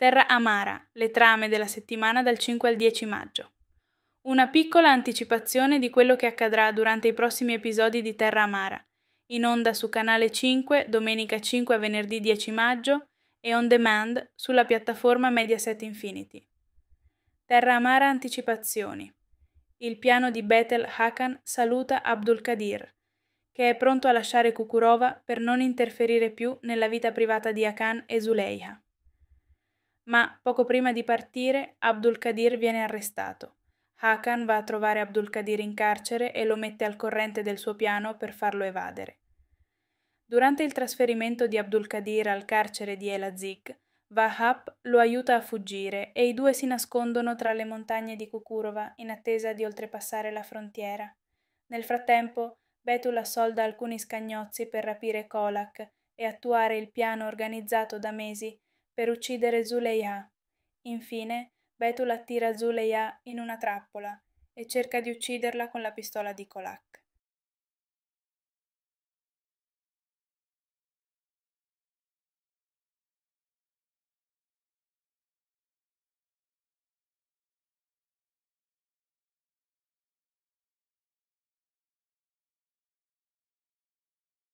Terra Amara, le trame della settimana dal 5 al 10 maggio. Una piccola anticipazione di quello che accadrà durante i prossimi episodi di Terra Amara, in onda su Canale 5 domenica 5 a venerdì 10 maggio e on demand sulla piattaforma Mediaset Infinity. Terra Amara Anticipazioni. Il piano di Bethel Hakan saluta Abdul Qadir, che è pronto a lasciare Kukurova per non interferire più nella vita privata di Hakan e Zuleiha ma poco prima di partire Abdul Qadir viene arrestato. Hakan va a trovare Abdul Qadir in carcere e lo mette al corrente del suo piano per farlo evadere. Durante il trasferimento di Abdul Qadir al carcere di Elazik, Vahap lo aiuta a fuggire e i due si nascondono tra le montagne di Kukurova in attesa di oltrepassare la frontiera. Nel frattempo, Betul assolda alcuni scagnozzi per rapire Kolak e attuare il piano organizzato da mesi per uccidere Zuleya. Infine, Betul attira Zuleya in una trappola e cerca di ucciderla con la pistola di Kolak.